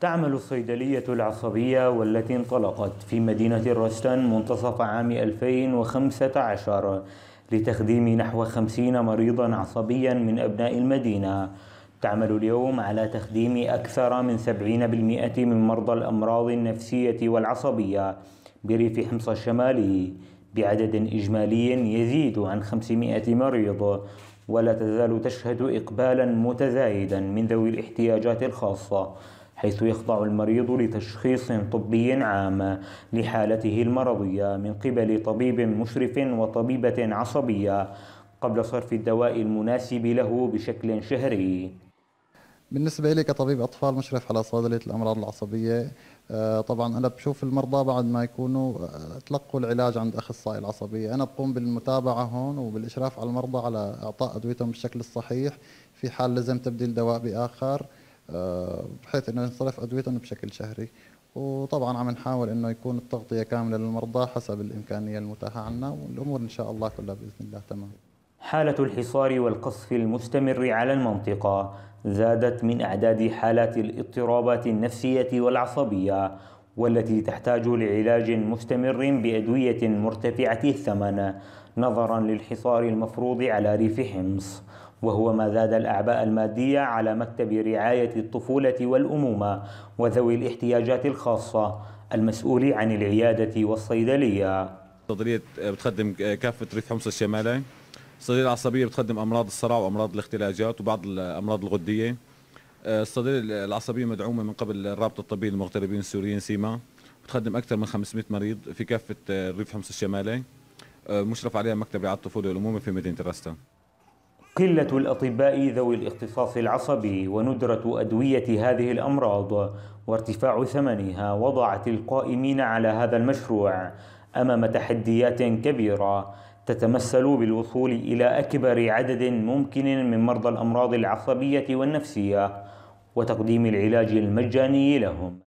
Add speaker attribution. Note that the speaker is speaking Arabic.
Speaker 1: تعمل الصيدلية العصبية والتي انطلقت في مدينة رشتن منتصف عام 2015 لتخديم نحو 50 مريضا عصبيا من أبناء المدينة تعمل اليوم على تخديم أكثر من 70% من مرضى الأمراض النفسية والعصبية بريف حمص الشمالي بعدد إجمالي يزيد عن 500 مريض ولا تزال تشهد إقبالا متزايدا من ذوي الاحتياجات الخاصة حيث يخضع المريض لتشخيص طبي عام لحالته المرضية من قبل طبيب مشرف وطبيبة عصبية قبل صرف الدواء المناسب له بشكل شهري
Speaker 2: بالنسبة لي كطبيب أطفال مشرف على صيدلية الأمراض العصبية آه، طبعا أنا بشوف المرضى بعد ما يكونوا آه، تلقوا العلاج عند أخصائي العصبية أنا بقوم بالمتابعة هون وبالإشراف على المرضى على إعطاء أدويتهم بالشكل الصحيح في حال لزم تبديل دواء بآخر بحيث انه نصرف ادويتهم بشكل شهري وطبعا عم نحاول انه يكون التغطيه كامله للمرضى حسب الامكانيه المتاحه عنا والامور ان شاء الله كلها باذن الله
Speaker 1: تمام. حاله الحصار والقصف المستمر على المنطقه زادت من اعداد حالات الاضطرابات النفسيه والعصبيه والتي تحتاج لعلاج مستمر بادويه مرتفعه الثمن نظرا للحصار المفروض على ريف حمص وهو ما زاد الأعباء المادية على مكتب رعاية الطفولة والأمومة وذوي الاحتياجات الخاصة المسؤول عن العيادة والصيدلية صيدلية بتخدم كافة ريف حمص الشمالي
Speaker 3: الصيدلية العصبية بتخدم أمراض الصرع وأمراض الاختلاجات وبعض الأمراض الغدية آه، الصيدلية العصبية مدعومة من قبل الرابطة الطبية للمغتربين السوريين سيما بتخدم أكثر من 500 مريض في كافة آه، ريف حمص الشمالي آه، مشرف عليها مكتب رعاية الطفولة والأمومة في مدينة راستا
Speaker 1: قلة الأطباء ذوي الاختصاص العصبي وندرة أدوية هذه الأمراض وارتفاع ثمنها وضعت القائمين على هذا المشروع أمام تحديات كبيرة تتمثل بالوصول إلى أكبر عدد ممكن من مرضى الأمراض العصبية والنفسية وتقديم العلاج المجاني لهم